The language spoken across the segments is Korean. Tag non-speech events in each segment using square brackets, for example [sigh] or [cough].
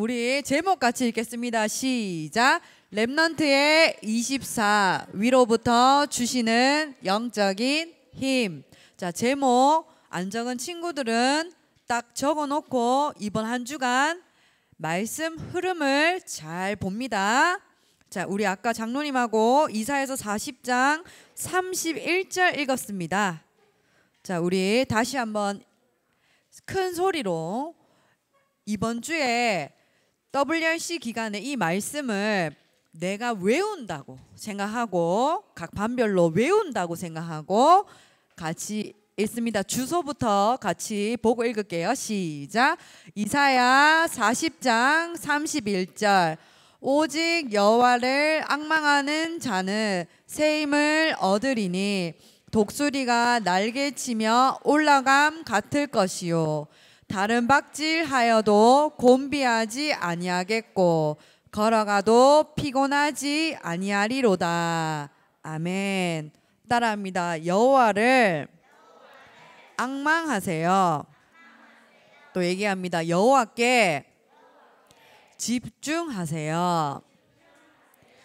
우리 제목 같이 읽겠습니다. 시작. 랩넌트의 24 위로부터 주시는 영적인 힘. 자, 제목 안 적은 친구들은 딱 적어 놓고 이번 한 주간 말씀 흐름을 잘 봅니다. 자, 우리 아까 장로님하고 이사에서 40장 31절 읽었습니다. 자, 우리 다시 한번 큰 소리로 이번 주에 WRC 기간에 이 말씀을 내가 외운다고 생각하고 각 반별로 외운다고 생각하고 같이 있습니다. 주소부터 같이 보고 읽을게요. 시작. 이사야 40장 31절. 오직 여호와를 악망하는 자는 세임을 얻으리니 독수리가 날개치며 올라감 같을 것이요 다른 박질하여도 곤비하지 아니하겠고 걸어가도 피곤하지 아니하리로다. 아멘. 따라합니다. 여호와를 악망하세요. 또 얘기합니다. 여호와께 집중하세요.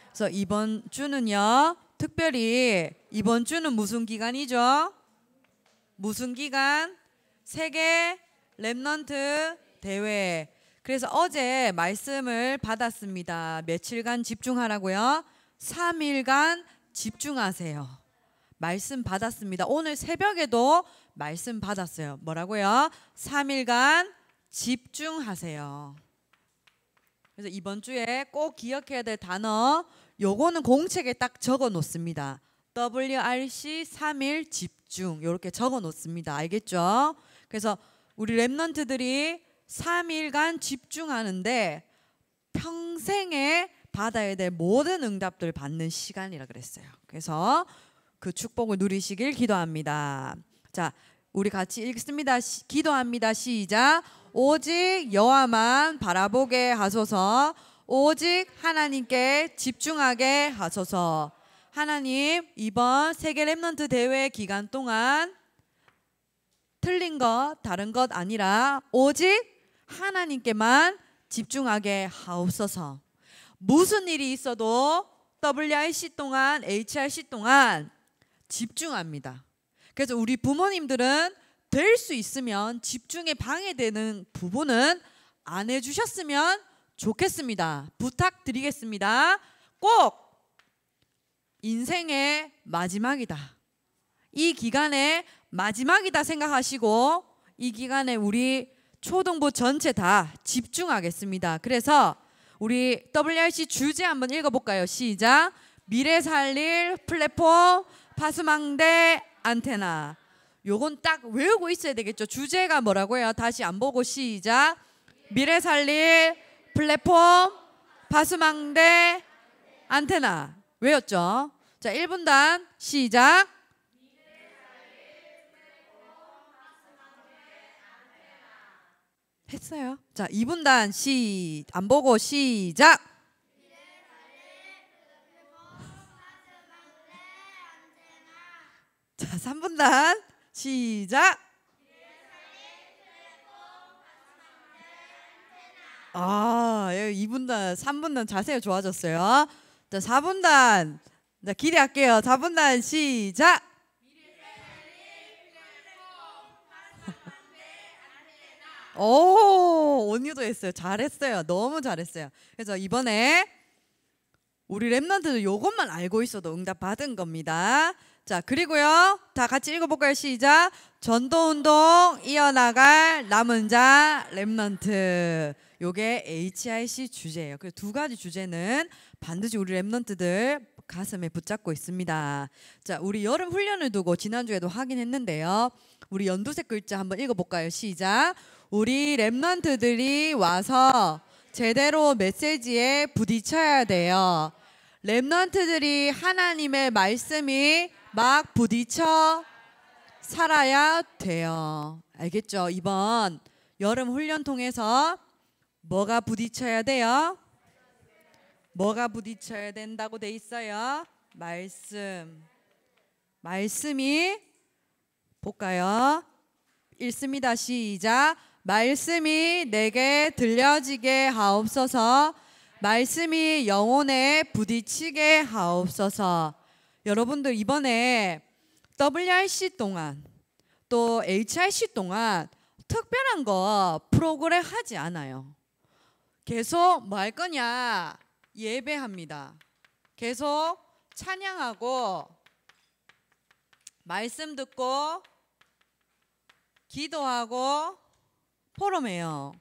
그래서 이번 주는요. 특별히 이번 주는 무슨 기간이죠? 무슨 기간? 세계 랩넌트 대회. 그래서 어제 말씀을 받았습니다. 며칠간 집중하라고요. 3일간 집중하세요. 말씀 받았습니다. 오늘 새벽에도 말씀 받았어요. 뭐라고요? 3일간 집중하세요. 그래서 이번 주에 꼭 기억해야 될 단어 요거는 공책에 딱 적어 놓습니다. WRC 3일 집중 이렇게 적어 놓습니다. 알겠죠? 그래서 우리 랩런트들이 3일간 집중하는데 평생에 받아야 될 모든 응답들 받는 시간이라 그랬어요. 그래서 그 축복을 누리시길 기도합니다. 자, 우리 같이 읽습니다. 시, 기도합니다. 시작. 오직 여호와만 바라보게 하소서. 오직 하나님께 집중하게 하소서. 하나님, 이번 세계 랩넌트 대회 기간 동안 틀린 것, 다른 것 아니라 오직 하나님께만 집중하게 하옵소서. 무슨 일이 있어도 WRC 동안, HRC 동안 집중합니다. 그래서 우리 부모님들은 될 수 있으면 집중에 방해되는 부분은 안 해주셨으면 좋겠습니다. 부탁드리겠습니다. 꼭 인생의 마지막이다. 이 기간에 마지막이다 생각하시고 이 기간에 우리 초등부 전체 다 집중하겠습니다. 그래서 우리 WRC 주제 한번 읽어볼까요? 시작. 미래 살릴 플랫폼 파수망대 안테나. 요건 딱 외우고 있어야 되겠죠. 주제가 뭐라고요? 다시 안 보고 시작. 미래 살릴 플랫폼 파수망대 안테나. 외웠죠? 자, 1분단 시작. 했어요. 자, 2분단 시, 안 보고 시작! 자, 3분단 시작! 아, 2분단, 예, 3분단 자세가 좋아졌어요. 자, 4분단. 자, 기대할게요. 4분단 시작! 오, 언니도 했어요. 잘했어요. 너무 잘했어요. 그래서 이번에 우리 랩런트도 이것만 알고 있어도 응답 받은 겁니다. 자, 그리고요. 다 같이 읽어볼까요? 시작. 전도운동 이어나갈 남은 자 랩런트. 요게 HIC 주제예요. 그래두 가지 주제는 반드시 우리 랩런트들 가슴에 붙잡고 있습니다. 자, 우리 여름 훈련을 두고 지난주에도 확인했는데요. 우리 연두색 글자 한번 읽어볼까요? 시작. 우리 랩런트들이 와서 제대로 메시지에 부딪혀야 돼요. 랩런트들이 하나님의 말씀이 막 부딪혀 살아야 돼요. 알겠죠? 이번 여름 훈련 통해서 뭐가 부딪혀야 돼요? 뭐가 부딪혀야 된다고 돼 있어요? 말씀. 말씀이 볼까요? 읽습니다. 시작. 말씀이 내게 들려지게 하옵소서. 말씀이 영혼에 부딪히게 하옵소서. 여러분들 이번에 WRC 동안 또 HRC 동안 특별한 거 프로그램 하지 않아요. 계속 뭐 할 거냐? 예배합니다. 계속 찬양하고 말씀 듣고 기도하고 포럼이에요.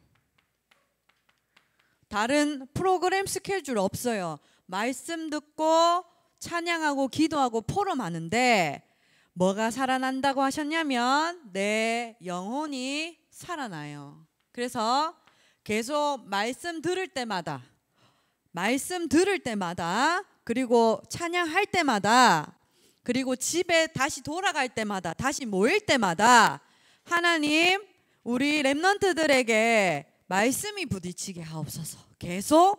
다른 프로그램 스케줄 없어요. 말씀 듣고 찬양하고 기도하고 포럼 하는데 뭐가 살아난다고 하셨냐면 내 영혼이 살아나요. 그래서 계속 말씀 들을 때마다 말씀 들을 때마다 그리고 찬양할 때마다 그리고 집에 다시 돌아갈 때마다 다시 모일 때마다 하나님 우리 렘런트들에게 말씀이 부딪히게 하옵소서. 계속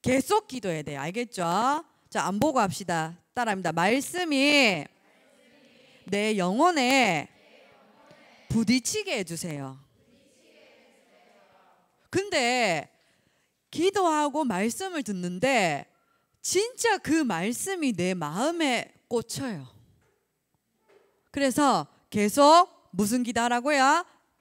계속 기도해야 돼요. 알겠죠? 자, 안 보고 합시다. 따라합니다. 말씀이 내 영혼에 부딪히게 해주세요. 근데 기도하고 말씀을 듣는데 진짜 그 말씀이 내 마음에 꽂혀요. 그래서 계속 무슨 기도하라고요?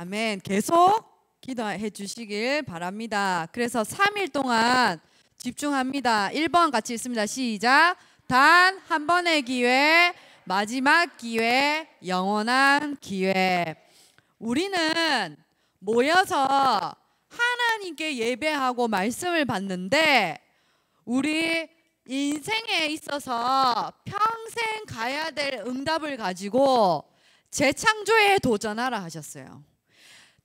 아멘. 계속 기도해 주시길 바랍니다. 그래서 3일 동안 집중합니다. 1번 같이 있습니다. 시작. 단 한 번의 기회, 마지막 기회, 영원한 기회. 우리는 모여서 하나님께 예배하고 말씀을 받는데 우리 인생에 있어서 평생 가야 될 응답을 가지고 재창조에 도전하라 하셨어요.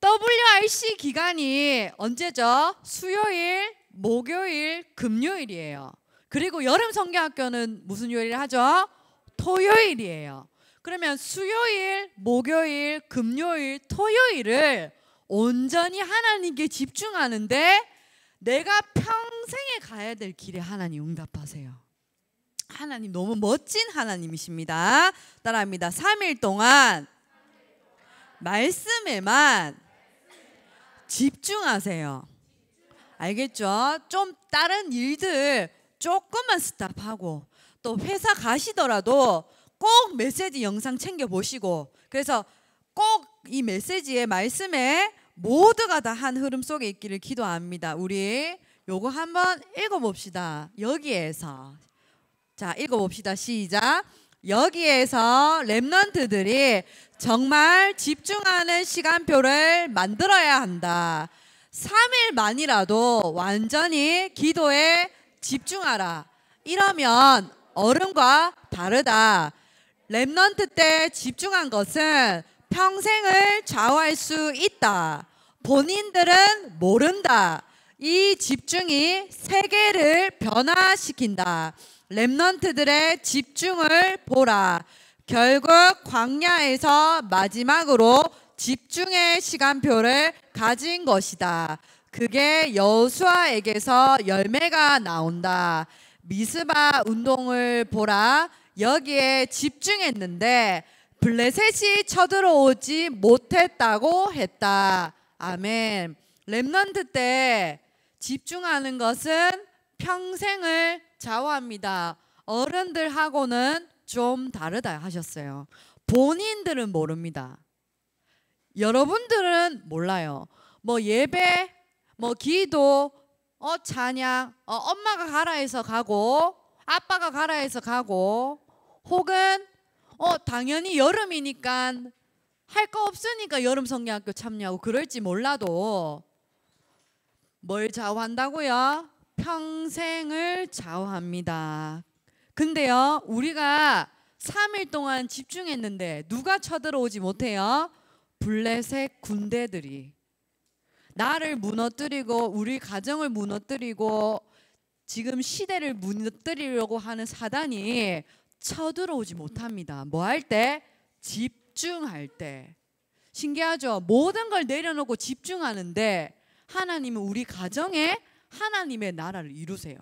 WRC 기간이 언제죠? 수요일, 목요일, 금요일이에요. 그리고 여름 성경학교는 무슨 요일을 하죠? 토요일이에요. 그러면 수요일, 목요일, 금요일, 토요일을 온전히 하나님께 집중하는데 내가 평생에 가야 될 길에 하나님 응답하세요. 하나님 너무 멋진 하나님이십니다. 따라합니다. 3일 동안 말씀에만 집중하세요. 알겠죠? 좀 다른 일들 조금만 스탑하고 또 회사 가시더라도 꼭 메시지 영상 챙겨 보시고 그래서 꼭 이 메시지의 말씀에 모두가 다 한 흐름 속에 있기를 기도합니다. 우리 요거 한번 읽어 봅시다. 여기에서 자, 읽어 봅시다. 시작. 여기에서 랩런트들이 정말 집중하는 시간표를 만들어야 한다. 3일만이라도 완전히 기도에 집중하라. 이러면 얼음과 다르다. 랩런트 때 집중한 것은 평생을 좌우할 수 있다. 본인들은 모른다. 이 집중이 세계를 변화시킨다. 렘넌트들의 집중을 보라. 결국 광야에서 마지막으로 집중의 시간표를 가진 것이다. 그게 여수아에게서 열매가 나온다. 미스바 운동을 보라. 여기에 집중했는데 블레셋이 쳐들어오지 못했다고 했다. 아멘. 렘넌트 때 집중하는 것은 평생을 자화합니다. 어른들하고는 좀 다르다 하셨어요. 본인들은 모릅니다. 여러분들은 몰라요. 뭐 예배, 뭐 기도, 어 찬양, 어 엄마가 가라 해서 가고 아빠가 가라 해서 가고 혹은 어 당연히 여름이니까 할 거 없으니까 여름 성경학교 참여하고 그럴지 몰라도 뭘 좌우한다고요? 평생을 좌우합니다. 근데요, 우리가 3일 동안 집중했는데 누가 쳐들어오지 못해요? 블레셋 군대들이 나를 무너뜨리고 우리 가정을 무너뜨리고 지금 시대를 무너뜨리려고 하는 사단이 쳐들어오지 못합니다. 뭐 할 때? 집중할 때. 신기하죠? 모든 걸 내려놓고 집중하는데 하나님은 우리 가정에 하나님의 나라를 이루세요.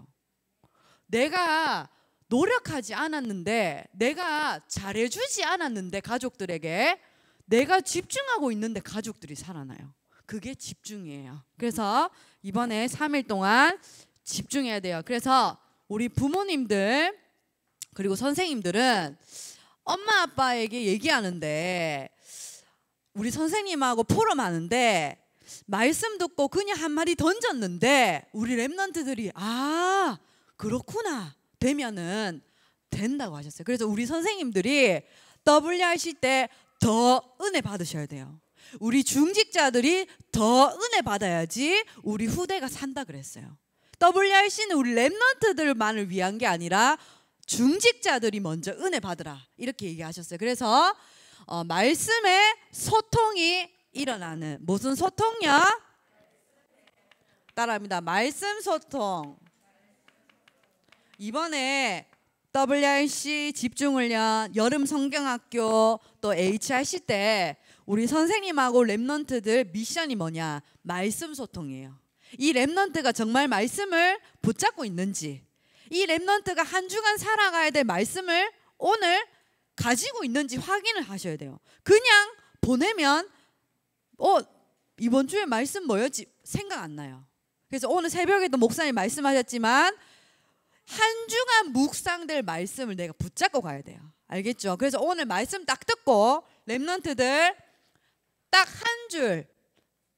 내가 노력하지 않았는데, 내가 잘해주지 않았는데, 가족들에게 내가 집중하고 있는데 가족들이 살아나요. 그게 집중이에요. 그래서 이번에 3일 동안 집중해야 돼요. 그래서 우리 부모님들 그리고 선생님들은 엄마 아빠에게 얘기하는데 우리 선생님하고 포럼하는데 말씀 듣고 그냥 한 마디 던졌는데 우리 랩런트들이 아 그렇구나 되면은 된다고 하셨어요. 그래서 우리 선생님들이 W 하실 때더 은혜 받으셔야 돼요. 우리 중직자들이 더 은혜 받아야지 우리 후대가 산다 그랬어요. WRC는 우리 랩런트들만을 위한 게 아니라 중직자들이 먼저 은혜 받으라 이렇게 얘기하셨어요. 그래서 어, 말씀의 소통이 일어나는 무슨 소통이야? 따라합니다. 말씀 소통. 이번에 WRC 집중훈련 여름 성경학교 또 HRC 때 우리 선생님하고 랩넌트들 미션이 뭐냐? 말씀 소통이에요. 이 랩넌트가 정말 말씀을 붙잡고 있는지 이 랩넌트가 한 주간 살아가야 될 말씀을 오늘 가지고 있는지 확인을 하셔야 돼요. 그냥 보내면 어 이번 주에 말씀 뭐였지 생각 안 나요. 그래서 오늘 새벽에도 목사님 말씀하셨지만 한 주간 묵상될 말씀을 내가 붙잡고 가야 돼요. 알겠죠? 그래서 오늘 말씀 딱 듣고 랩런트들 딱 한 줄,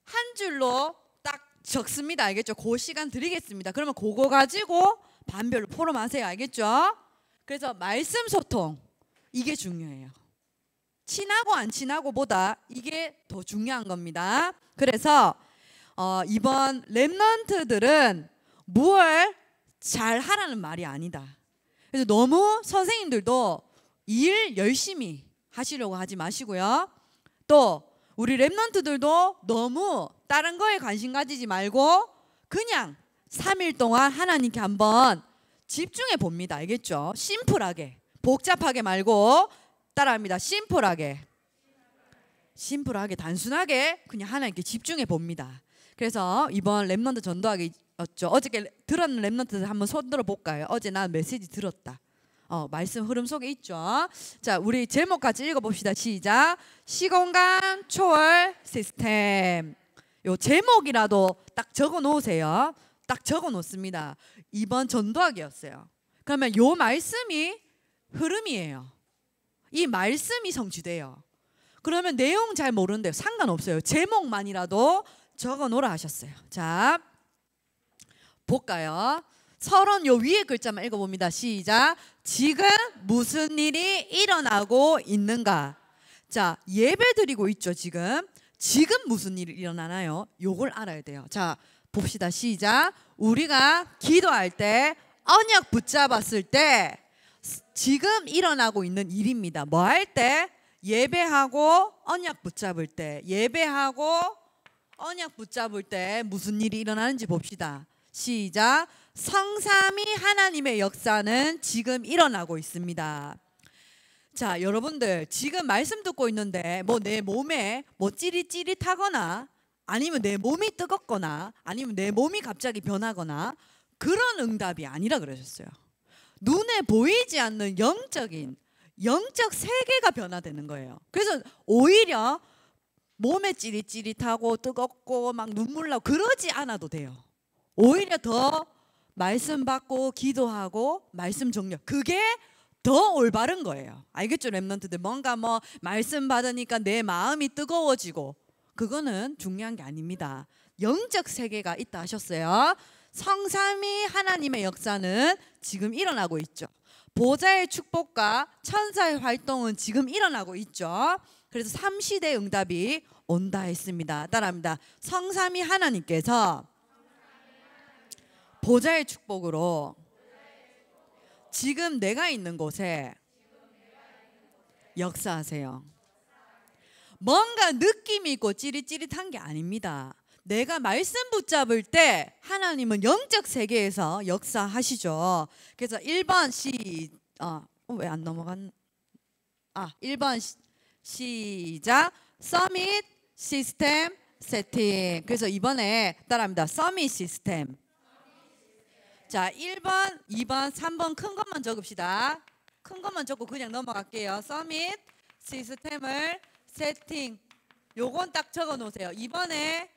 한 줄로 딱 적습니다. 알겠죠? 그 시간 드리겠습니다. 그러면 그거 가지고 반별로 포럼하세요. 알겠죠? 그래서 말씀 소통 이게 중요해요. 친하고 안 친하고보다 이게 더 중요한 겁니다. 그래서 어, 이번 랩런트들은 무얼 잘 하라는 말이 아니다. 그래서 너무 선생님들도 일 열심히 하시려고 하지 마시고요. 또 우리 랩런트들도 너무 다른 거에 관심 가지지 말고 그냥 3일 동안 하나님께 한번 집중해 봅니다. 알겠죠? 심플하게 복잡하게 말고 따라합니다. 심플하게. 심플하게 단순하게 그냥 하나님께 집중해 봅니다. 그래서 이번 랩넌트 전도하기 였죠. 어저께 들었는 랩넌트 한번 손 들어 볼까요? 어제 나 메시지 들었다. 어, 말씀 흐름 속에 있죠. 자, 우리 제목 같이 읽어 봅시다. 시작. 시공간 초월 시스템. 요 제목이라도 딱 적어 놓으세요. 딱 적어 놓습니다. 이번 전도학이었어요. 그러면 요 말씀이 흐름이에요. 이 말씀이 성취돼요. 그러면 내용 잘 모르는데 상관없어요. 제목만이라도 적어 놓으라 하셨어요. 자, 볼까요? 서론 요 위에 글자만 읽어봅니다. 시작. 지금 무슨 일이 일어나고 있는가? 자, 예배 드리고 있죠, 지금. 지금 무슨 일이 일어나나요? 요걸 알아야 돼요. 자, 봅시다. 시작. 우리가 기도할 때 언약 붙잡았을 때 지금 일어나고 있는 일입니다. 뭐 할 때? 예배하고 언약 붙잡을 때, 예배하고 언약 붙잡을 때 무슨 일이 일어나는지 봅시다. 시작. 성삼이 하나님의 역사는 지금 일어나고 있습니다. 자, 여러분들 지금 말씀 듣고 있는데 뭐 내 몸에 뭐 찌릿찌릿하거나 아니면 내 몸이 뜨겁거나 아니면 내 몸이 갑자기 변하거나 그런 응답이 아니라 그러셨어요. 눈에 보이지 않는 영적인 영적 세계가 변화되는 거예요. 그래서 오히려 몸에 찌릿찌릿하고 뜨겁고 막 눈물 나고 그러지 않아도 돼요. 오히려 더 말씀 받고 기도하고 말씀 정력 그게 더 올바른 거예요. 알겠죠? 랩런트들 뭔가 뭐 말씀 받으니까 내 마음이 뜨거워지고 그거는 중요한 게 아닙니다. 영적 세계가 있다 하셨어요. 성삼위 하나님의 역사는 지금 일어나고 있죠. 보좌의 축복과 천사의 활동은 지금 일어나고 있죠. 그래서 3시대 응답이 온다 했습니다. 따라합니다. 성삼이 하나님께서 보좌의 축복으로 지금 내가 있는 곳에 역사하세요. 뭔가 느낌이 있고 찌릿찌릿한 게 아닙니다. 내가 말씀 붙잡을 때 하나님은 영적 세계에서 역사하시죠. 그래서 1번 시, 어, 어 왜안 넘어간, 아, 1번 시, 시작. 서밋 시스템 세팅. 그래서 이번에 따라합니다. 서밋 시스템. 자, 1번, 2번, 3번 큰 것만 적읍시다. 큰 것만 적고 그냥 넘어갈게요. 서밋 시스템을 세팅. 요건 딱 적어 놓으세요. 이번에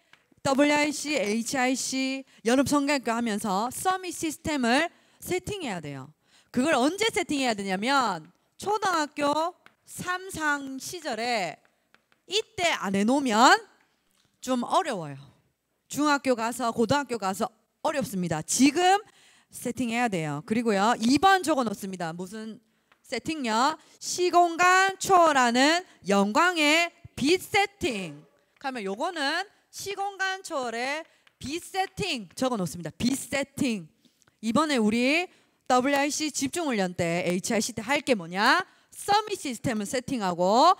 WIC, HIC, 연합 성경과 하면서 서밋 시스템을 세팅해야 돼요. 그걸 언제 세팅해야 되냐면 초등학교 3상 시절에 이때 안 해놓으면 좀 어려워요. 중학교 가서 고등학교 가서 어렵습니다. 지금 세팅해야 돼요. 그리고요. 2번 적어놓습니다. 무슨 세팅요? 시공간 초월하는 영광의 빛 세팅. 그러면 요거는 시공간 초월의 비세팅 적어 놓습니다. 비세팅. 이번에 우리 WRC 집중훈련 때 HRC 때 할 게 뭐냐? 서밋 시스템을 세팅하고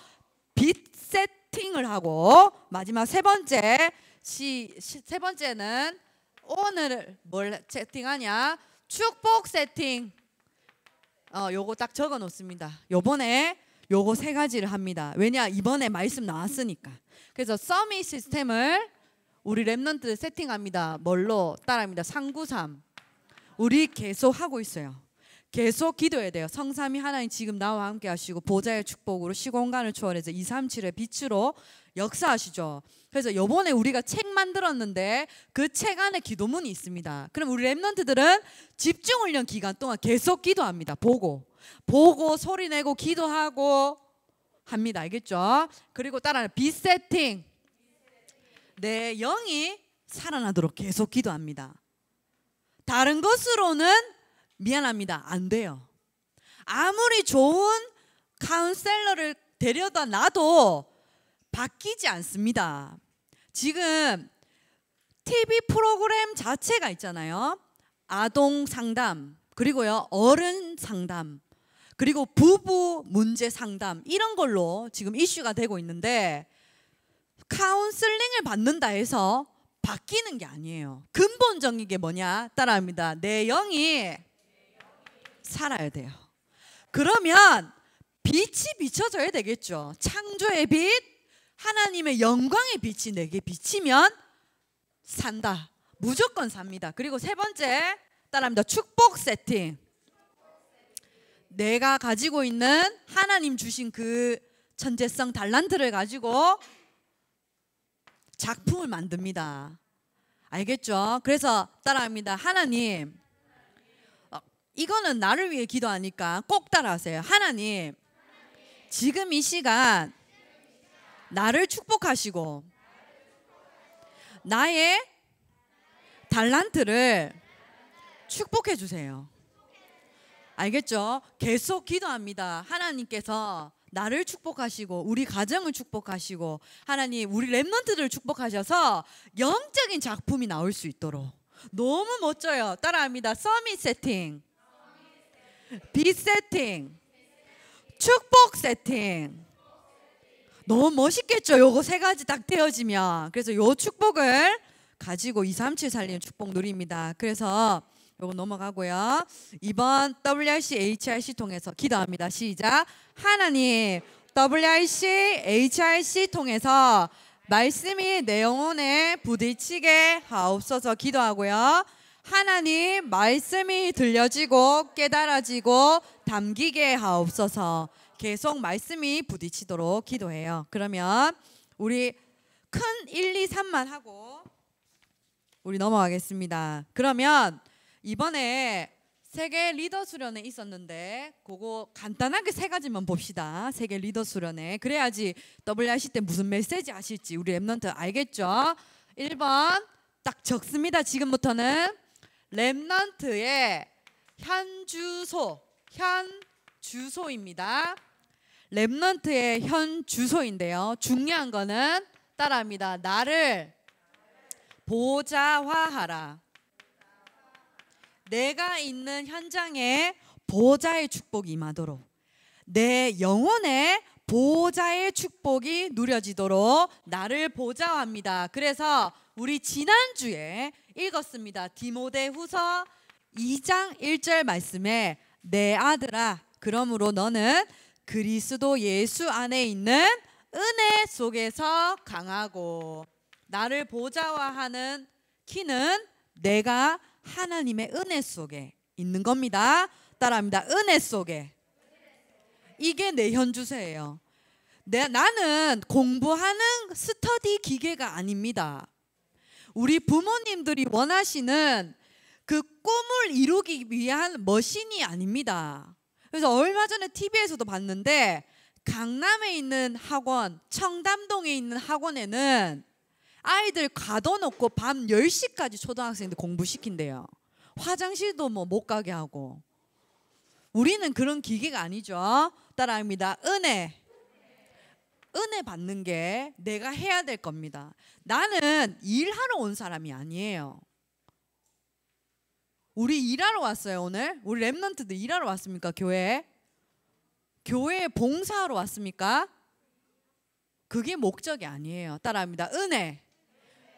빛 세팅을 하고 마지막 세 번째 시, 시, 세 번째는 오늘 뭘 세팅하냐? 축복 세팅. 어, 요거 딱 적어 놓습니다. 요번에 요거 세 가지를 합니다. 왜냐 이번에 말씀 나왔으니까. 그래서 서밋 시스템을 우리 랩넌트 세팅합니다. 뭘로 따라합니다. 393. 우리 계속 하고 있어요. 계속 기도해야 돼요. 성삼이 하나님 지금 나와 함께 하시고 보좌의 축복으로 시공간을 초월해서 2, 3, 7의 빛으로 역사하시죠. 그래서 요번에 우리가 책 만들었는데 그 책 안에 기도문이 있습니다. 그럼 우리 랩런트들은 집중훈련 기간 동안 계속 기도합니다. 보고 보고 소리내고 기도하고 합니다. 알겠죠? 그리고 따라 비세팅. 내 영이 살아나도록 계속 기도합니다. 다른 것으로는 미안합니다. 안 돼요. 아무리 좋은 카운셀러를 데려다 놔도 바뀌지 않습니다. 지금 TV 프로그램 자체가 있잖아요. 아동 상담, 그리고요, 어른 상담. 그리고 부부 문제 상담 이런 걸로 지금 이슈가 되고 있는데 카운슬링을 받는다 해서 바뀌는 게 아니에요. 근본적인 게 뭐냐? 따라합니다. 내 영이 살아야 돼요. 그러면 빛이 비춰져야 되겠죠. 창조의 빛, 하나님의 영광의 빛이 내게 비치면 산다. 무조건 삽니다. 그리고 세 번째 따라합니다. 축복 세팅. 내가 가지고 있는 하나님 주신 그 천재성 달란트를 가지고 작품을 만듭니다. 알겠죠? 그래서 따라합니다. 하나님, 어, 이거는 나를 위해 기도하니까 꼭 따라하세요. 하나님, 지금 이 시간 나를 축복하시고 나의 달란트를 축복해 주세요. 알겠죠? 계속 기도합니다. 하나님께서 나를 축복하시고 우리 가정을 축복하시고 하나님 우리 랩런트들을 축복하셔서 영적인 작품이 나올 수 있도록 너무 멋져요. 따라합니다. 서밋 세팅, 비세팅, 축복 세팅. 너무 멋있겠죠? 요거 세 가지 딱 되어지면. 그래서 요 축복을 가지고 237 살리는 축복 누립니다. 그래서 요거 넘어가고요. 2번 WRC, HRC 통해서 기도합니다. 시작. 하나님, WRC, HRC 통해서 말씀이 내 영혼에 부딪히게 하옵소서 기도하고요. 하나님, 말씀이 들려지고 깨달아지고 담기게 하옵소서. 계속 말씀이 부딪히도록 기도해요. 그러면 우리 큰 1, 2, 3만 하고 우리 넘어가겠습니다. 그러면 이번에 세계 리더 수련회 있었는데 그거 간단하게 세 가지만 봅시다. 세계 리더 수련회. 그래야지 WRC 때 무슨 메시지 하실지 우리 랩넌트 알겠죠? 1번 딱 적습니다. 지금부터는 랩넌트의 현 주소, 현 주소입니다. 랩넌트의 현 주소인데요. 중요한 거는 따라합니다. 나를 보자화하라. 내가 있는 현장에 보호자의 축복이 임하도록 내 영혼에 보호자의 축복이 누려지도록 나를 보좌합니다. 그래서 우리 지난주에 읽었습니다. 디모데 후서 2장 1절 말씀에 내 아들아 그러므로 너는 그리스도 예수 안에 있는 은혜 속에서 강하고 나를 보좌화하는 키는 내가 하나님의 은혜 속에 있는 겁니다. 따라합니다. 은혜 속에. 이게 내 현주세예요. 내, 나는 공부하는 스터디 기계가 아닙니다. 우리 부모님들이 원하시는 그 꿈을 이루기 위한 머신이 아닙니다. 그래서 얼마 전에 TV에서도 봤는데 강남에 있는 학원, 청담동에 있는 학원에는 아이들 가둬놓고 밤 10시까지 초등학생들 공부시킨대요. 화장실도 뭐 못 가게 하고. 우리는 그런 기계가 아니죠. 따라합니다. 은혜. 은혜 받는 게 내가 해야 될 겁니다. 나는 일하러 온 사람이 아니에요. 우리 일하러 왔어요, 오늘. 우리 랩런트들 일하러 왔습니까, 교회? 교회에 봉사하러 왔습니까? 그게 목적이 아니에요. 따라합니다. 은혜.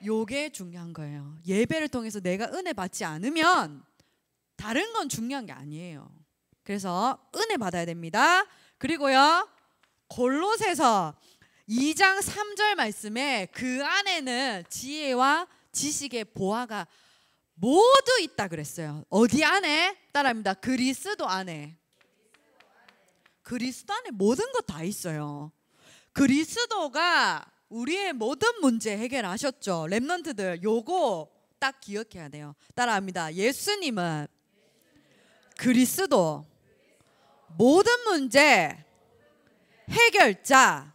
요게 중요한 거예요. 예배를 통해서 내가 은혜 받지 않으면 다른 건 중요한 게 아니에요. 그래서 은혜 받아야 됩니다. 그리고요. 골로새서 2장 3절 말씀에 그 안에는 지혜와 지식의 보화가 모두 있다 그랬어요. 어디 안에? 따라합니다. 그리스도 안에. 그리스도 안에 모든 것 다 있어요. 그리스도가 우리의 모든 문제 해결하셨죠. 랩런트들 요거 딱 기억해야 돼요. 따라합니다. 예수님은 그리스도 모든 문제 해결자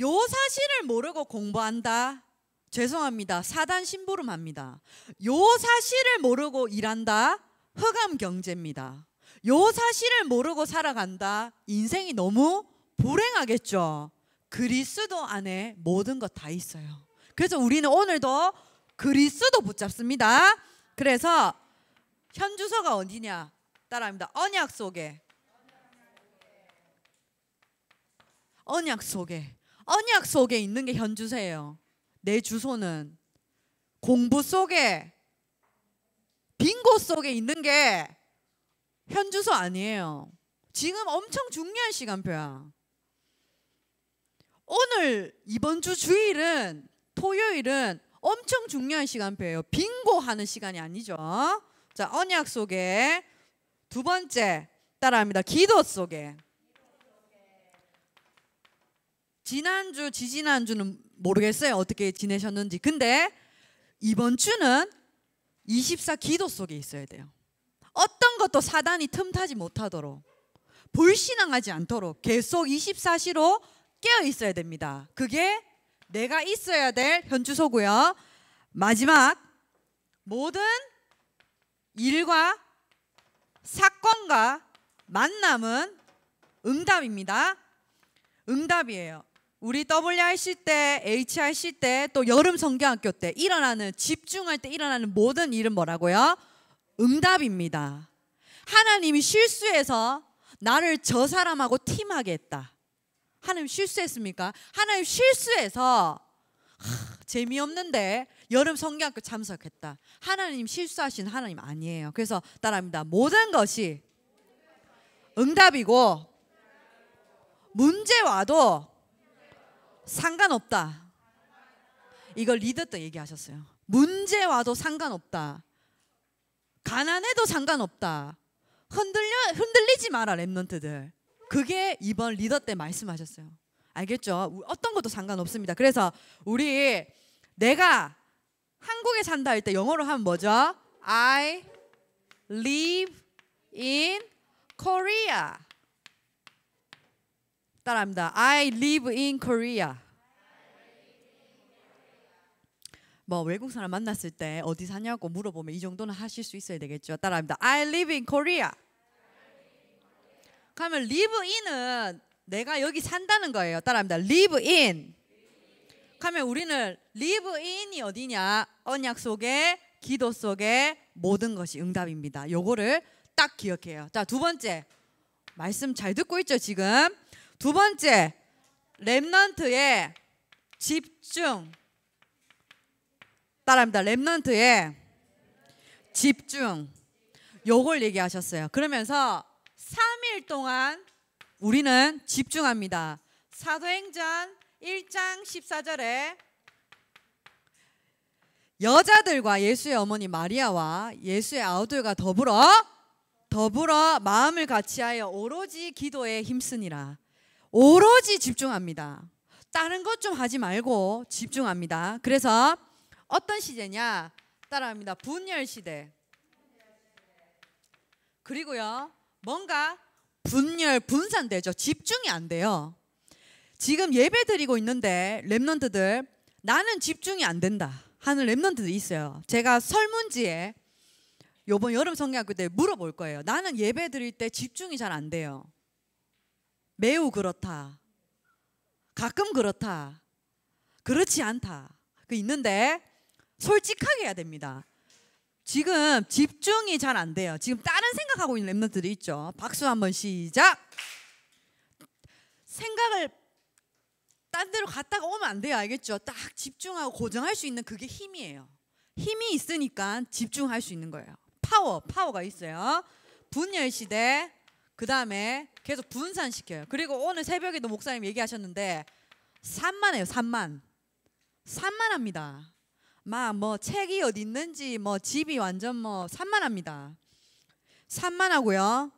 요 사실을 모르고 공부한다. 죄송합니다. 사단 심부름합니다. 요 사실을 모르고 일한다. 흑암 경제입니다. 요 사실을 모르고 살아간다. 인생이 너무 불행하겠죠. 그리스도 안에 모든 것 다 있어요. 그래서 우리는 오늘도 그리스도 붙잡습니다. 그래서 현주소가 어디냐? 따라합니다. 언약 속에. 언약 속에. 언약 속에 있는 게 현주소예요. 내 주소는 공부 속에 빈 곳 속에 있는 게 현주소 아니에요. 지금 엄청 중요한 시간표야. 오늘 이번 주 주일은 토요일은 엄청 중요한 시간표예요. 빙고 하는 시간이 아니죠. 자, 언약 속에 두 번째 따라합니다. 기도 속에. 지난주, 지지난주는 모르겠어요. 어떻게 지내셨는지. 근데 이번 주는 24 기도 속에 있어야 돼요. 어떤 것도 사단이 틈타지 못하도록 불신앙하지 않도록 계속 24시로 깨어 있어야 됩니다. 그게 내가 있어야 될 현주소고요. 마지막 모든 일과 사건과 만남은 응답입니다. 응답이에요. 우리 WRC 때, HRC 때, 또 여름 성경학교 때 일어나는 집중할 때 일어나는 모든 일은 뭐라고요? 응답입니다. 하나님이 실수해서 나를 저 사람하고 팀하게 했다. 하나님 실수했습니까? 하나님 실수해서 하, 재미없는데 여름 성경학교 참석했다. 하나님 실수하신 하나님 아니에요. 그래서 따라합니다. 모든 것이 응답이고 문제 와도 상관없다. 이걸 리더 때 얘기하셨어요. 문제 와도 상관없다. 가난해도 상관없다. 흔들려 흔들리지 마라 랩런트들. 그게 이번 리더 때 말씀하셨어요. 알겠죠? 어떤 것도 상관없습니다. 그래서 우리 내가 한국에 산다 할 때 영어로 하면 뭐죠? I live in Korea. 따라합니다. I live in Korea. 뭐 외국 사람 만났을 때 어디 사냐고 물어보면 이 정도는 하실 수 있어야 되겠죠. 따라합니다. I live in Korea. 그러면 live in은 내가 여기 산다는 거예요. 따라합니다. live in. 그러면 우리는 live in이 어디냐? 언약 속에 기도 속에 모든 것이 응답입니다. 요거를 딱 기억해요. 자, 두 번째. 말씀 잘 듣고 있죠, 지금? 두 번째. 랩넌트의 집중. 따라합니다. 랩넌트의 집중. 요걸 얘기하셨어요. 그러면서 3일 동안 우리는 집중합니다. 사도행전 1장 14절에 여자들과 예수의 어머니 마리아와 예수의 아우들과 더불어 더불어 마음을 같이하여 오로지 기도에 힘쓰니라. 오로지 집중합니다. 다른 것 좀 하지 말고 집중합니다. 그래서 어떤 시대냐? 따라합니다. 분열 시대. 그리고요. 뭔가 분열, 분산되죠. 집중이 안 돼요. 지금 예배 드리고 있는데 랩런트들 나는 집중이 안 된다 하는 랩런트들이 있어요. 제가 설문지에 요번 여름 성경학교 때 물어볼 거예요. 나는 예배 드릴 때 집중이 잘 안 돼요. 매우 그렇다. 가끔 그렇다. 그렇지 않다. 그 있는데 솔직하게 해야 됩니다. 지금 집중이 잘 안 돼요. 지금 다른 생각하고 있는 랩런들이 있죠. 박수 한번 시작. 생각을 딴 데로 갔다가 오면 안 돼요. 알겠죠? 딱 집중하고 고정할 수 있는 그게 힘이에요. 힘이 있으니까 집중할 수 있는 거예요. 파워, 파워가 있어요. 분열 시대. 그 다음에 계속 분산시켜요. 그리고 오늘 새벽에도 목사님 얘기하셨는데 산만해요. 산만. 산만합니다. 막뭐 책이 어디 있는지 뭐 집이 완전 뭐 산만합니다. 산만하고요.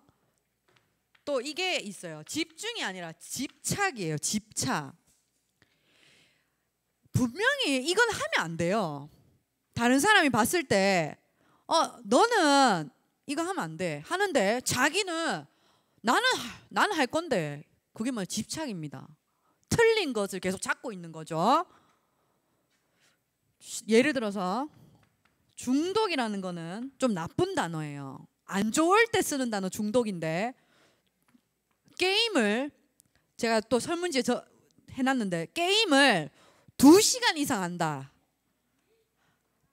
또 이게 있어요. 집중이 아니라 집착이에요. 집착. 분명히 이건 하면 안 돼요. 다른 사람이 봤을 때, 어, 너는 이거 하면 안 돼. 하는데 자기는 나는 나는 할 건데 그게 뭐 집착입니다. 틀린 것을 계속 잡고 있는 거죠. 예를 들어서 중독이라는 거는 좀 나쁜 단어예요. 안 좋을 때 쓰는 단어 중독인데 게임을 제가 또 설문지에 저 해놨는데 게임을 두시간 이상 한다.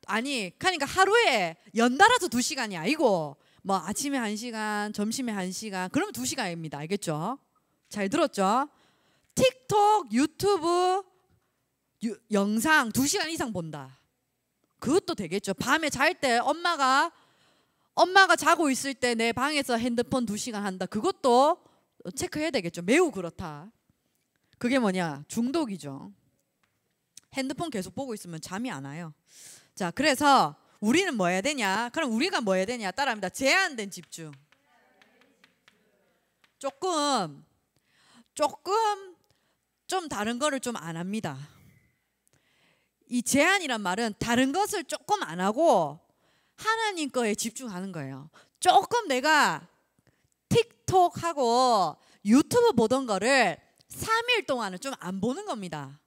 아니 그러니까 하루에 연달아서 두시간이 아니고 뭐 아침에 한시간 점심에 한시간 그러면 두시간입니다 알겠죠? 잘 들었죠? 틱톡, 유튜브, 유, 영상 2시간 이상 본다. 그것도 되겠죠. 밤에 잘 때 엄마가 엄마가 자고 있을 때 내 방에서 핸드폰 2시간 한다. 그것도 체크해야 되겠죠. 매우 그렇다. 그게 뭐냐? 중독이죠. 핸드폰 계속 보고 있으면 잠이 안 와요. 자, 그래서 우리는 뭐 해야 되냐? 그럼 우리가 뭐 해야 되냐? 따라합니다. 제한된 집중. 조금 조금 좀 다른 거를 좀 안 합니다. 이 제한이란 말은 다른 것을 조금 안 하고 하나님 거에 집중하는 거예요. 조금 내가 틱톡하고 유튜브 보던 거를 3일 동안은 좀 안 보는 겁니다.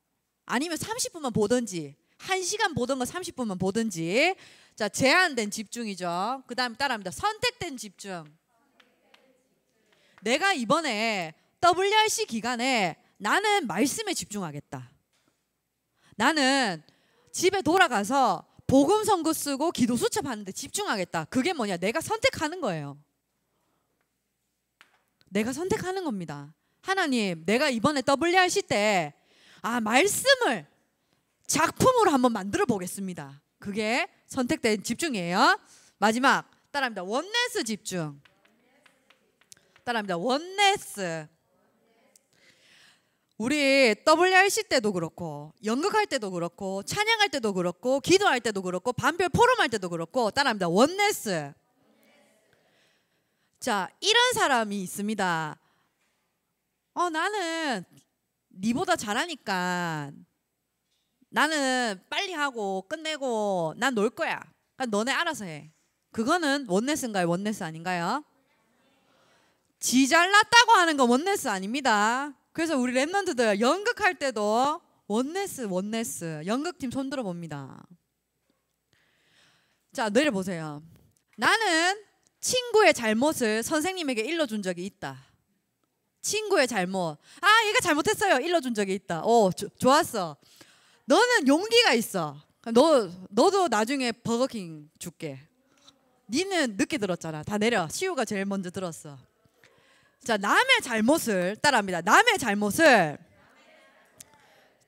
아니면 30분만 보든지 1시간 보던 거 30분만 보든지 자 제한된 집중이죠. 그 다음 따라합니다. 선택된 집중. 내가 이번에 WRC 기간에 나는 말씀에 집중하겠다. 나는 집에 돌아가서 복음 선거 쓰고 기도 수첩하는데 집중하겠다. 그게 뭐냐? 내가 선택하는 거예요. 내가 선택하는 겁니다. 하나님, 내가 이번에 WRC 때, 아, 말씀을 작품으로 한번 만들어 보겠습니다. 그게 선택된 집중이에요. 마지막, 따라합니다. 원네스 집중. 따라합니다. 원네스. 우리 WRC 때도 그렇고 연극할 때도 그렇고 찬양할 때도 그렇고 기도할 때도 그렇고 반별 포럼할 때도 그렇고 따라합니다. 원네스. 자 이런 사람이 있습니다. 어 나는 니보다 잘하니까 나는 빨리 하고 끝내고 난 놀 거야. 그러니까 너네 알아서 해. 그거는 원네스인가요? 원네스 아닌가요? 지 잘났다고 하는 거 원네스 아닙니다. 그래서 우리 랩런드들 연극할 때도 원네스 원네스 연극팀 손들어 봅니다. 자 내려 보세요. 나는 친구의 잘못을 선생님에게 일러준 적이 있다. 친구의 잘못. 아 얘가 잘못했어요. 일러준 적이 있다. 오 조, 좋았어. 너는 용기가 있어. 너 너도 나중에 버거킹 줄게. 니는 늦게 들었잖아. 다 내려. 시우가 제일 먼저 들었어. 자, 남의 잘못을 따라합니다. 남의 잘못을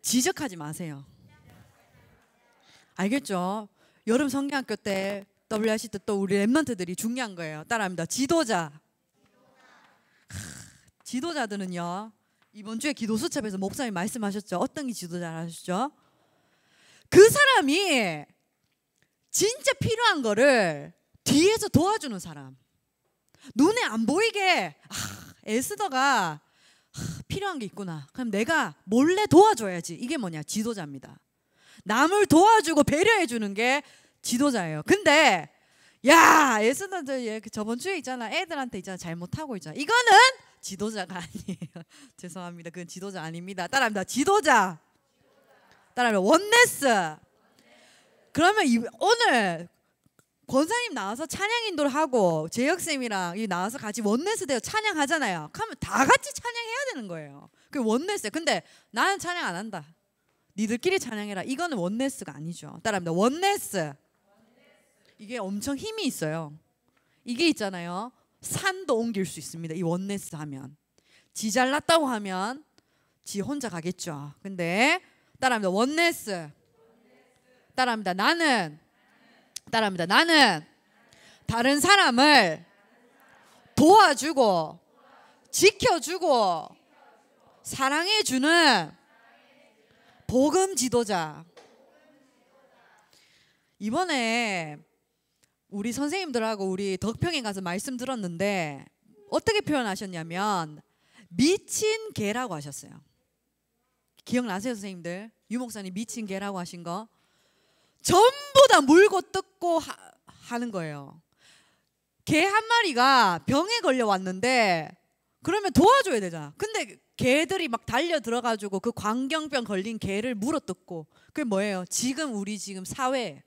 지적하지 마세요. 알겠죠? 여름 성경학교 때 WRC 때 또 우리 랩런트들이 중요한 거예요. 따라합니다. 지도자. 하, 지도자들은요. 이번 주에 기도 수첩에서 목사님 말씀하셨죠. 어떤 게 지도자라 하셨죠? 그 사람이 진짜 필요한 거를 뒤에서 도와주는 사람. 눈에 안 보이게 하, 아, 에스더가 필요한 게 있구나. 그럼 내가 몰래 도와줘야지. 이게 뭐냐? 지도자입니다. 남을 도와주고 배려해 주는 게 지도자예요. 근데 야 에스더 그 저번 주에 있잖아 애들한테 있잖아 잘못하고 있잖아. 이거는 지도자가 [laughs] 아니에요. 죄송합니다. 그건 지도자 아닙니다. 따라합니다. 지도자. 따라합니다. 원네스. 그러면 이, 오늘 권사님 나와서 찬양 인도를 하고 재혁쌤이랑 나와서 같이 원네스 대어 찬양하잖아요. 그러면 다 같이 찬양해야 되는 거예요. 그 원네스. 근데 나는 찬양 안 한다. 니들끼리 찬양해라. 이거는 원네스가 아니죠. 따라합니다. 원네스. 이게 엄청 힘이 있어요. 이게 있잖아요. 산도 옮길 수 있습니다. 이 원네스 하면. 지 잘났다고 하면 지 혼자 가겠죠. 근데 따라합니다. 원네스. 따라합니다. 나는 따라합니다. 나는 다른 사람을 도와주고 지켜주고 사랑해주는 복음 지도자. 이번에 우리 선생님들하고 우리 덕평에 가서 말씀 들었는데 어떻게 표현하셨냐면 미친 개라고 하셨어요. 기억나세요, 선생님들? 유목사님 미친 개라고 하신 거? 전부 다 물고 뜯고 하, 하는 거예요. 개 한 마리가 병에 걸려 왔는데 그러면 도와줘야 되잖아. 근데 개들이 막 달려 들어가지고 그 광경병 걸린 개를 물어뜯고 그게 뭐예요? 지금 우리 지금 사회,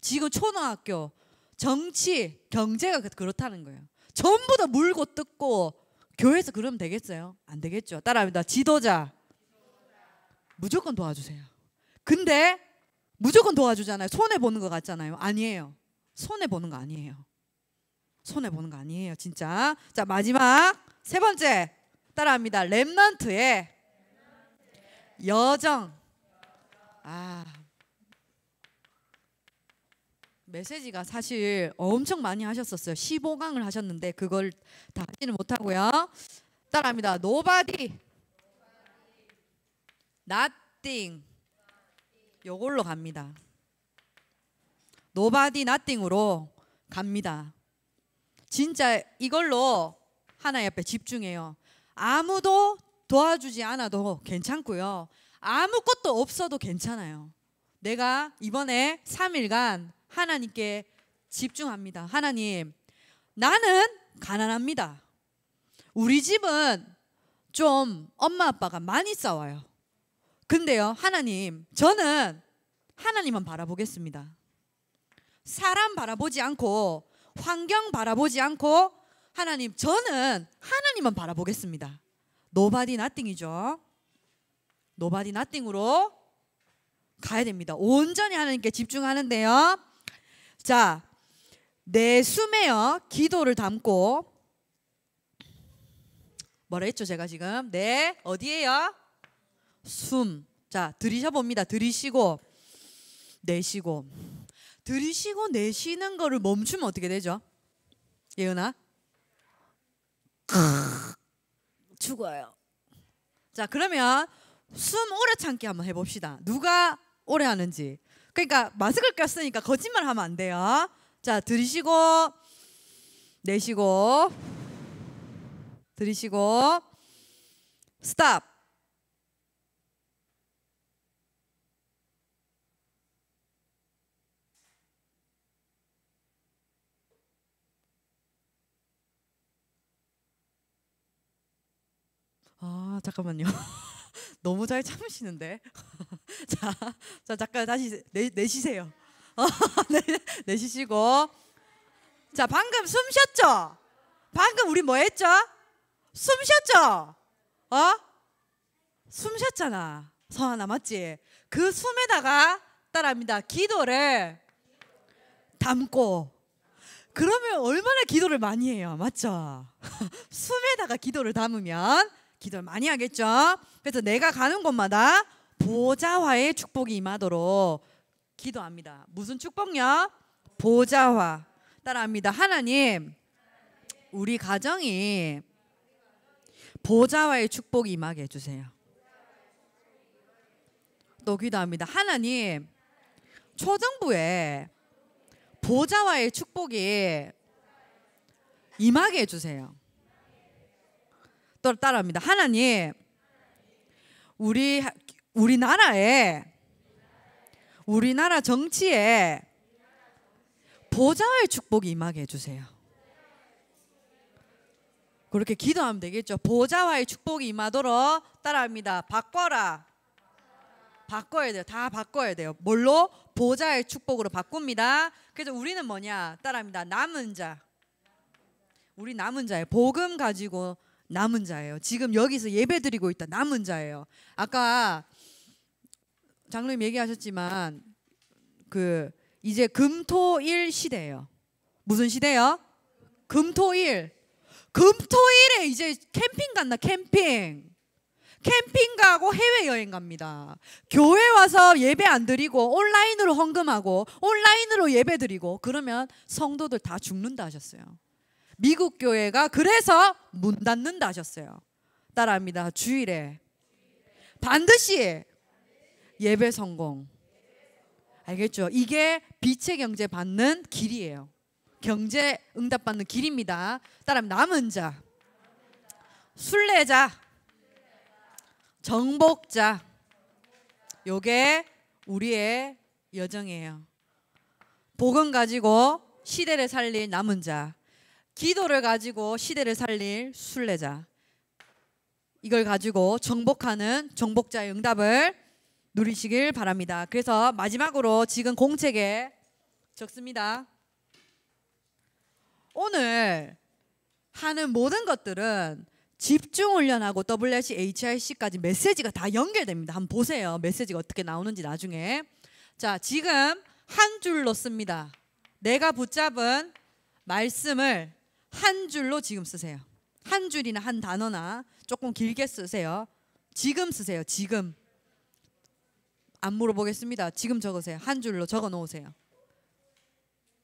지금 초등학교, 정치, 경제가 그, 그렇다는 거예요. 전부 다 물고 뜯고 교회에서 그러면 되겠어요? 안 되겠죠. 따라합니다. 지도자. 무조건 도와주세요. 근데 무조건 도와주잖아요. 손해 보는 것 같잖아요. 아니에요. 손해 보는 거 아니에요. 손해 보는 거 아니에요. 진짜. 자 마지막 세 번째 따라합니다. 렘넌트의 여정. 아 메시지가 사실 엄청 많이 하셨었어요. 15강을 하셨는데 그걸 다 하지는 못하고요. 따라합니다. 노바디. 나띵. 요걸로 갑니다. 노바디 나띵으로 갑니다. 진짜 이걸로 하나 옆에 집중해요. 아무도 도와주지 않아도 괜찮고요. 아무것도 없어도 괜찮아요. 내가 이번에 3일간 하나님께 집중합니다. 하나님, 나는 가난합니다. 우리 집은 좀 엄마 아빠가 많이 싸워요. 근데요, 하나님, 저는 하나님만 바라보겠습니다. 사람 바라보지 않고 환경 바라보지 않고 하나님, 저는 하나님만 바라보겠습니다. 노바디 나띵이죠. 노바디 나띵으로 가야 됩니다. 온전히 하나님께 집중하는데요. 자, 내 숨에요. 기도를 담고 뭐라 했죠, 제가 지금? 네, 어디에요? 숨. 자, 들이셔봅니다. 들이쉬고, 내쉬고. 들이쉬고, 내쉬는 거를 멈추면 어떻게 되죠? 예은아? [laughs] 죽어요. 자, 그러면 숨 오래 참기 한번 해봅시다. 누가 오래 하는지. 그러니까 마스크를 꼈으니까 거짓말 하면 안 돼요. 자, 들이쉬고, 내쉬고, 들이쉬고, 스탑. 아 잠깐만요. [laughs] 너무 잘 참으시는데. [laughs] 자, 자 잠깐 다시 내, 내쉬세요. 내, [laughs] 네, 내쉬시고. 자 방금 숨 쉬었죠? 방금 우리 뭐 했죠? 숨 쉬었죠? 어? 숨 쉬었잖아. 서하나 맞지? 그 숨에다가 따라합니다. 기도를 담고 그러면 얼마나 기도를 많이 해요. 맞죠? 숨에다가 기도를 담으면 기도를 많이 하겠죠. 그래서 내가 가는 곳마다 보좌화의 축복이 임하도록 기도합니다. 무슨 축복요? 보좌화. 따라합니다. 하나님, 우리 가정이 보좌와의 축복이 임하게 해주세요. 또 기도합니다. 하나님, 초정부에 보좌와의 축복이 임하게 해주세요. 또 따라합니다. 하나님, 우리 우리나라에 우리나라 정치에 보좌의 축복이 임하게 해주세요. 그렇게 기도하면 되겠죠. 보좌와의 축복이 임하도록 따라합니다. 바꿔라. 바꿔야 돼요. 다 바꿔야 돼요. 뭘로? 보좌의 축복으로 바꿉니다. 그래서 우리는 뭐냐? 따라합니다. 남은 자. 우리 남은 자의 복음 가지고 남은 자예요. 지금 여기서 예배 드리고 있다. 남은 자예요. 아까 장로님 얘기하셨지만 그 이제 금토일 시대예요. 무슨 시대요? 금토일. 금토일에 이제 캠핑 갔나 캠핑. 캠핑 가고 해외 여행 갑니다. 교회 와서 예배 안 드리고 온라인으로 헌금하고 온라인으로 예배 드리고 그러면 성도들 다 죽는다 하셨어요. 미국 교회가 그래서 문 닫는다 하셨어요. 따라합니다. 주일에 반드시 예배 성공. 알겠죠? 이게 빛의 경제 받는 길이에요. 경제 응답 받는 길입니다. 따라 남은 자, 순례자, 정복자. 요게 우리의 여정이에요. 복음 가지고 시대를 살릴 남은 자. 기도를 가지고 시대를 살릴 순례자. 이걸 가지고 정복하는 정복자의 응답을 누리시길 바랍니다. 그래서 마지막으로 지금 공책에 적습니다. 오늘 하는 모든 것들은 집중 훈련하고 WHIC까지 메시지가 다 연결됩니다. 한번 보세요. 메시지가 어떻게 나오는지 나중에. 자, 지금 한 줄로 씁니다. 내가 붙잡은 말씀을 한 줄로 지금 쓰세요. 한 줄이나 한 단어나 조금 길게 쓰세요. 지금 쓰세요. 지금. 안 물어보겠습니다. 지금 적으세요. 한 줄로 적어 놓으세요.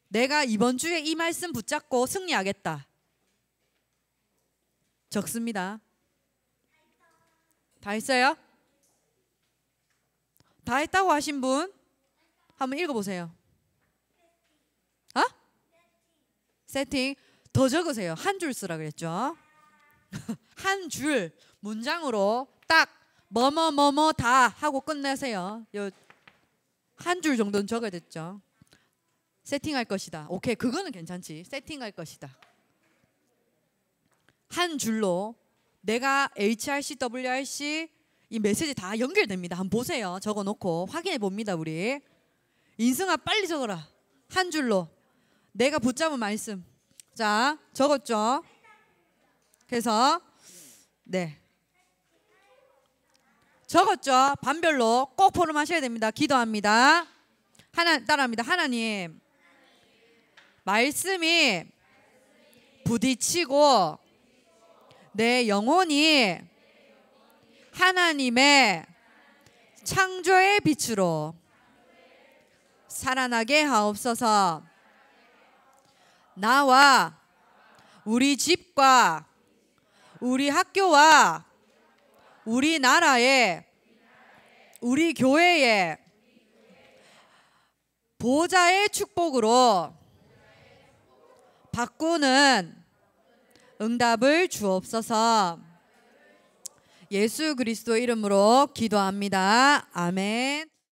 내가 이번 주에 이 말씀 붙잡고 승리하겠다. 적습니다. 다 했어요? 다 했다고 하신 분 한번 읽어보세요. 어? 세팅. 더 적으세요. 한 줄 쓰라 그랬죠. [laughs] 한 줄 문장으로 딱 뭐뭐 뭐뭐 다 하고 끝내세요. 요한 줄 정도는 적어야 됐죠. 세팅할 것이다. 오케이. 그거는 괜찮지. 세팅할 것이다. 한 줄로 내가 HRC, WRC 이 메시지 다 연결됩니다. 한번 보세요. 적어 놓고 확인해 봅니다, 우리. 인승아 빨리 적어라. 한 줄로. 내가 붙잡은 말씀. 자, 적었죠? 그래서 네. 적었죠? 반별로 꼭 포럼하셔야 됩니다. 기도합니다. 하나 따라합니다. 하나님. 말씀이 부딪히고 내 영혼이 하나님의 창조의 빛으로 살아나게 하옵소서. 나와 우리 집과 우리 학교와 우리 나라에 우리 교회에 보좌의 축복으로 바꾸는 응답을 주옵소서. 예수 그리스도 이름으로 기도합니다. 아멘.